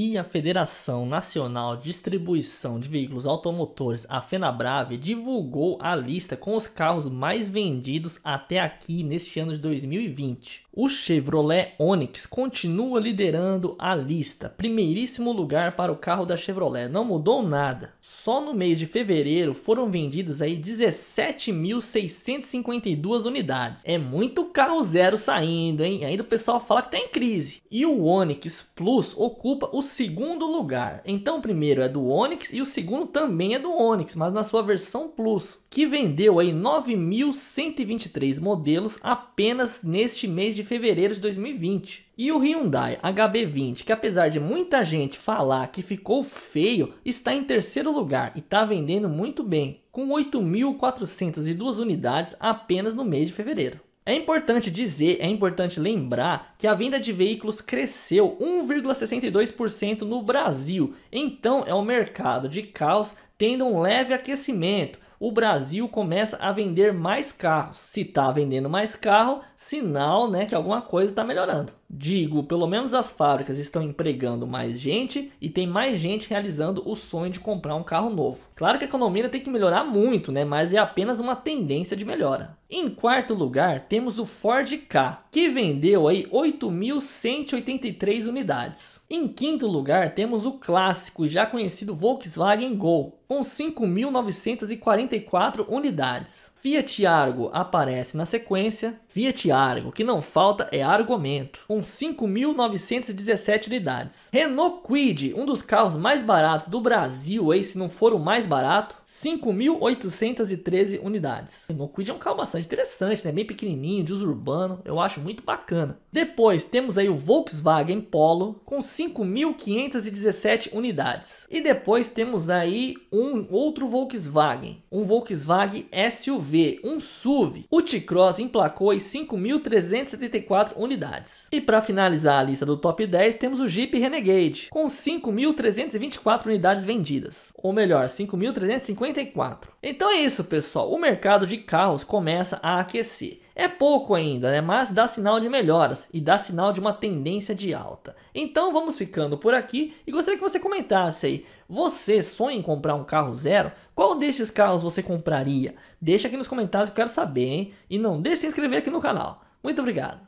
e a Federação Nacional de Distribuição de Veículos Automotores, a FenaBrave, divulgou a lista com os carros mais vendidos até aqui neste ano de 2020. O Chevrolet Onix continua liderando a lista, primeiríssimo lugar para o carro da Chevrolet, não mudou nada. Só no mês de fevereiro foram vendidas aí 17.652 unidades. É muito carro zero saindo, hein? Ainda o pessoal fala que tá em crise. E o Onix Plus ocupa o segundo lugar. Então, o primeiro é do Onix e o segundo também é do Onix, mas na sua versão Plus, que vendeu aí 9.123 modelos apenas neste mês de fevereiro de 2020. E o Hyundai HB20, que apesar de muita gente falar que ficou feio, está em terceiro lugar e está vendendo muito bem, com 8.402 unidades apenas no mês de fevereiro. É importante dizer, é importante lembrar que a venda de veículos cresceu 1,62% no Brasil. Então é um mercado de carros tendo um leve aquecimento. O Brasil começa a vender mais carros. Se está vendendo mais carro, sinal né, que alguma coisa está melhorando. Digo, pelo menos as fábricas estão empregando mais gente e tem mais gente realizando o sonho de comprar um carro novo. Claro que a economia tem que melhorar muito, né, mas é apenas uma tendência de melhora. Em quarto lugar, temos o Ford K, que vendeu aí 8.183 unidades. Em quinto lugar, temos o clássico e já conhecido Volkswagen Gol, com 5.944 unidades. Fiat Argo aparece na sequência. Fiat Argo, que não falta é argumento, com 5.917 unidades. Renault Quid, um dos carros mais baratos do Brasil, aí, se não for o mais barato, 5.813 unidades. Renault Quid é um carro bastante interessante, né? bem pequenininho, de uso urbano, eu acho muito bacana. Depois temos aí o Volkswagen Polo, com 5.517 unidades. E depois temos aí um outro Volkswagen, um Volkswagen SUV SUV, um SUV, o T-Cross emplacou em 5.374 unidades. E para finalizar a lista do top 10, temos o Jeep Renegade, com 5.324 unidades vendidas, ou melhor, 5.354. Então é isso, pessoal, o mercado de carros começa a aquecer. É pouco ainda, né? mas dá sinal de melhoras e dá sinal de uma tendência de alta. Então vamos ficando por aqui e gostaria que você comentasse aí. Você sonha em comprar um carro zero? Qual destes carros você compraria? Deixa aqui nos comentários que eu quero saber, hein? E não deixe de se inscrever aqui no canal. Muito obrigado!